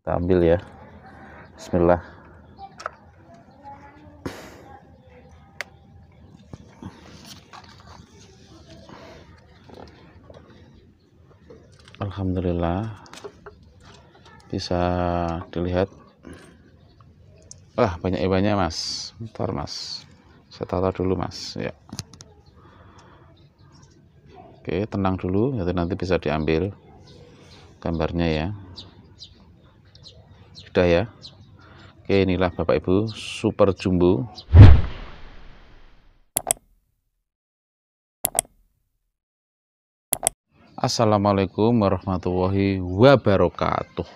kita ambil ya bismillah Alhamdulillah bisa dilihat wah banyak ibanya mas ntar mas saya tata dulu mas ya oke tenang dulu nanti bisa diambil gambarnya ya sudah ya oke inilah bapak ibu super jumbo Assalamualaikum warahmatullahi wabarakatuh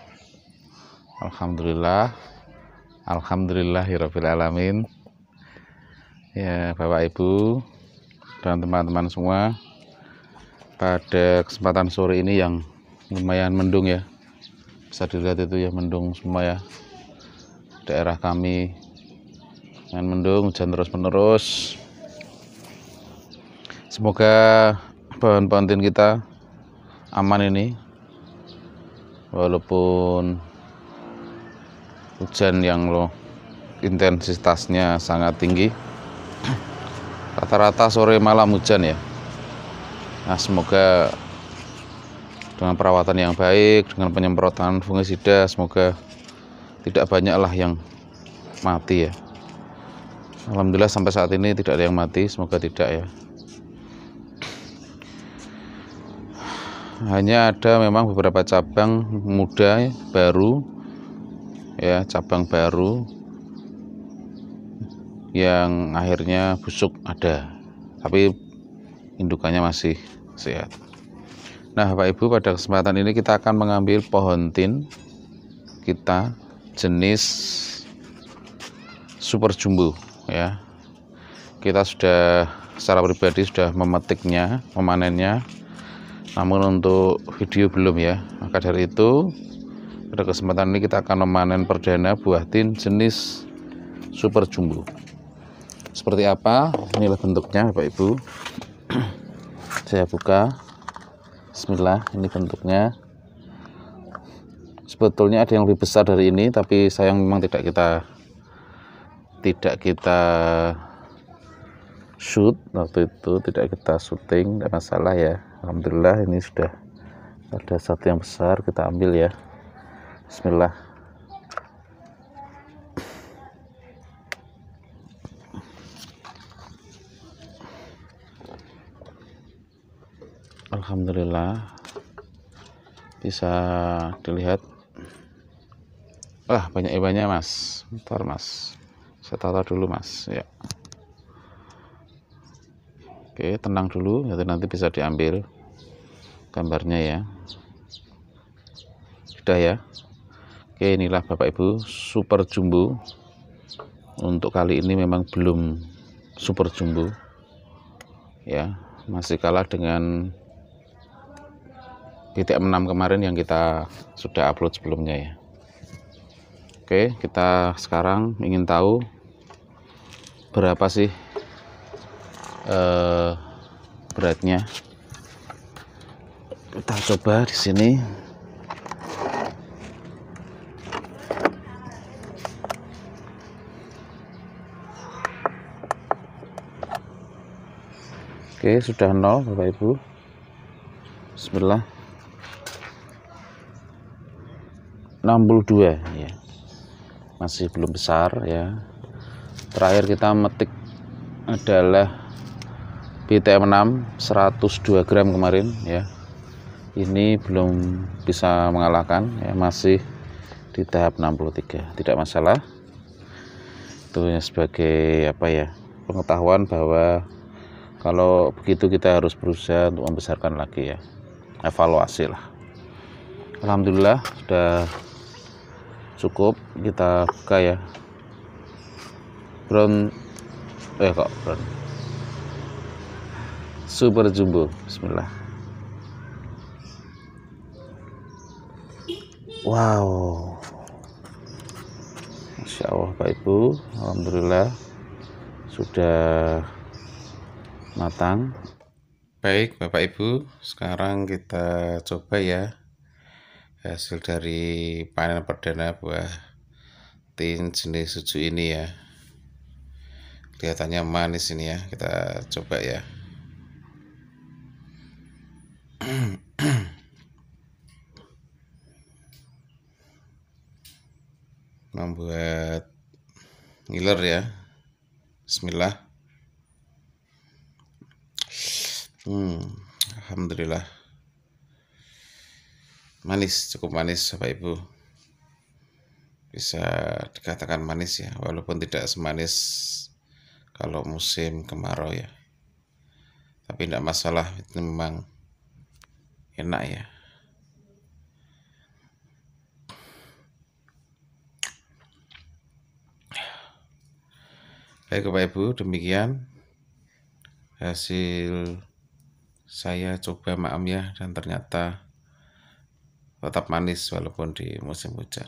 Alhamdulillah alhamdulillah alamin Ya Bapak Ibu dan teman-teman semua Pada kesempatan sore ini yang lumayan mendung ya bisa dilihat itu ya mendung semua ya daerah kami dengan mendung hujan terus menerus semoga bahan banting kita aman ini walaupun hujan yang lo intensitasnya sangat tinggi rata-rata sore malam hujan ya nah semoga dengan perawatan yang baik dengan penyemprotan fungisida semoga tidak banyaklah yang mati ya Alhamdulillah sampai saat ini tidak ada yang mati semoga tidak ya hanya ada memang beberapa cabang muda baru ya cabang baru yang akhirnya busuk ada tapi indukannya masih sehat Nah, Bapak Ibu, pada kesempatan ini kita akan mengambil pohon tin kita jenis super jumbo ya. Kita sudah secara pribadi sudah memetiknya, memanennya. Namun untuk video belum ya. Maka dari itu pada kesempatan ini kita akan memanen perdana buah tin jenis super jumbo. Seperti apa? Inilah bentuknya Bapak Ibu. Saya buka Bismillah ini bentuknya sebetulnya ada yang lebih besar dari ini tapi sayang memang tidak kita tidak kita shoot waktu itu tidak kita syuting tidak masalah ya Alhamdulillah ini sudah ada satu yang besar kita ambil ya Bismillah Alhamdulillah bisa dilihat wah banyak banyak mas ntar mas saya tata dulu mas ya oke tenang dulu nanti nanti bisa diambil gambarnya ya sudah ya oke inilah bapak ibu super jumbo untuk kali ini memang belum super jumbo ya masih kalah dengan titik 6 kemarin yang kita sudah upload sebelumnya ya Oke kita sekarang ingin tahu berapa sih eh, beratnya kita coba di sini Oke, sudah nol Bapak Ibu. Bismillah. 62 ya masih belum besar ya terakhir kita metik adalah BTM6 102 gram kemarin ya ini belum bisa mengalahkan ya masih di tahap 63 tidak masalah itu ya sebagai apa ya pengetahuan bahwa kalau begitu kita harus berusaha untuk membesarkan lagi ya evaluasi lah Alhamdulillah sudah cukup kita buka ya brown eh kok brown super jumbo bismillah wow Masya Allah Pak Ibu Alhamdulillah sudah matang baik Bapak Ibu sekarang kita coba ya hasil dari panen perdana buah tin jenis suju ini ya kelihatannya manis ini ya kita coba ya membuat ngiler ya Bismillah hmm, Alhamdulillah manis cukup manis Bapak Ibu bisa dikatakan manis ya walaupun tidak semanis kalau musim kemarau ya tapi tidak masalah itu memang enak ya baik Bapak Ibu demikian hasil saya coba maam ya dan ternyata tetap manis walaupun di musim hujan.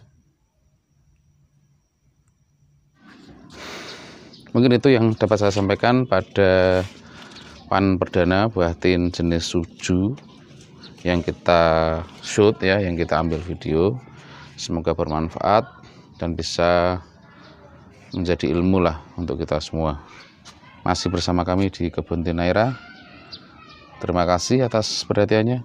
Mungkin itu yang dapat saya sampaikan pada pan perdana buah tin jenis suju yang kita shoot ya, yang kita ambil video. Semoga bermanfaat dan bisa menjadi ilmu lah untuk kita semua. Masih bersama kami di Kebun Tinaira. Terima kasih atas perhatiannya.